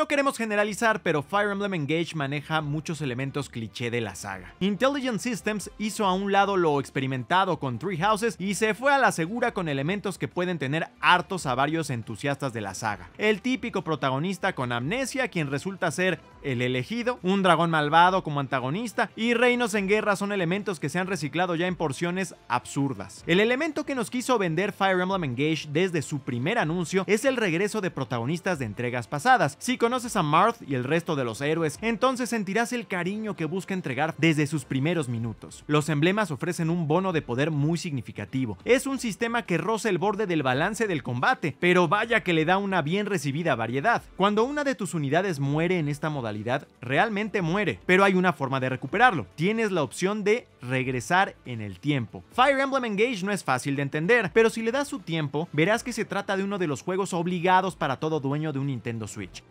No queremos generalizar, pero Fire Emblem Engage maneja muchos elementos cliché de la saga. Intelligent Systems hizo a un lado lo experimentado con Three Houses y se fue a la segura con elementos que pueden tener hartos a varios entusiastas de la saga. El típico protagonista con amnesia, quien resulta ser el elegido, un dragón malvado como antagonista y reinos en guerra son elementos que se han reciclado ya en porciones absurdas. El elemento que nos quiso vender Fire Emblem Engage desde su primer anuncio es el regreso de protagonistas de entregas pasadas conoces a Marth y el resto de los héroes, entonces sentirás el cariño que busca entregar desde sus primeros minutos. Los emblemas ofrecen un bono de poder muy significativo. Es un sistema que roza el borde del balance del combate, pero vaya que le da una bien recibida variedad. Cuando una de tus unidades muere en esta modalidad, realmente muere, pero hay una forma de recuperarlo. Tienes la opción de regresar en el tiempo. Fire Emblem Engage no es fácil de entender, pero si le das su tiempo, verás que se trata de uno de los juegos obligados para todo dueño de un Nintendo Switch.